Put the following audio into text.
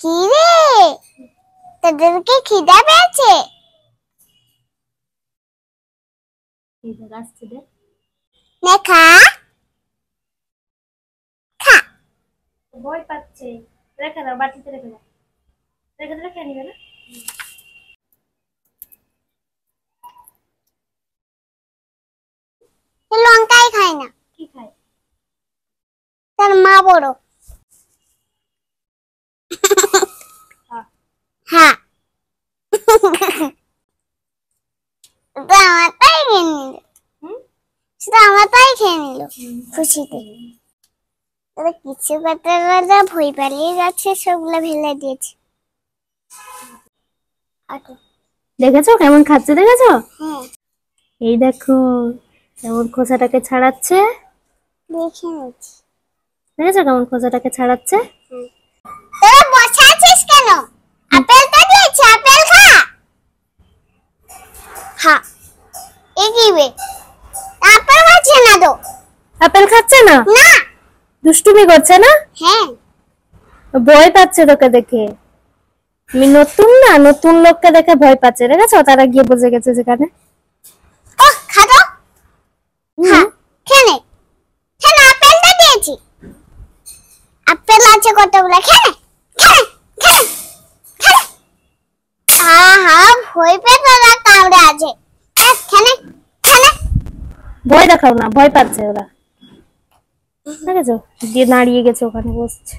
কি রে তোদেরকে খিদা পেয়েছে না খা খা ভয় পাচ্ছে রেখে দাও বাটিতে রেখে দাও রেখে দিলে খেয়ে নিবে না লঙ্কাই খায় না কি খায় তার মা বড় আমার আমারটাই খেয়ে নিল শুধু আমারটাই খেয়ে নিল খুশিতে তবে কিছু পাতারা ভই পালিয়ে যাচ্ছে সবগুলো ফেলে দিয়েছে দেখেছো কেমন খাচ্ছে দেখেছো হ্যাঁ। এই দেখো কেমন খোসাটাকে ছাড়াচ্ছে দেখে নিচ্ছি দেখেছো কেমন খোসাটাকে ছাড়াচ্ছে হ্যাঁ। তোরা বসে আছিস কেন হা এগিবে আপেল খাচ্ছে না তো আপেল খাচ্ছে না না দুষ্টুমি করছে না হ্যাঁ ভয় পাচ্ছে তোকে দেখে আমি নতুন না নতুন লোককে দেখে ভয় পাচ্ছে দেখেছো তারা গিয়ে বসে গেছে সেখানে খাদো খাতো হ্যাঁ খেনে খেনে আপেলটা দিয়েছি আপেল আছে কতগুলো খেনে হ্যাঁ, ভয় দেখাও না ভয় পাচ্ছে ওরা দেখেছো যে দাঁড়িয়ে গেছে ওখানে বসছে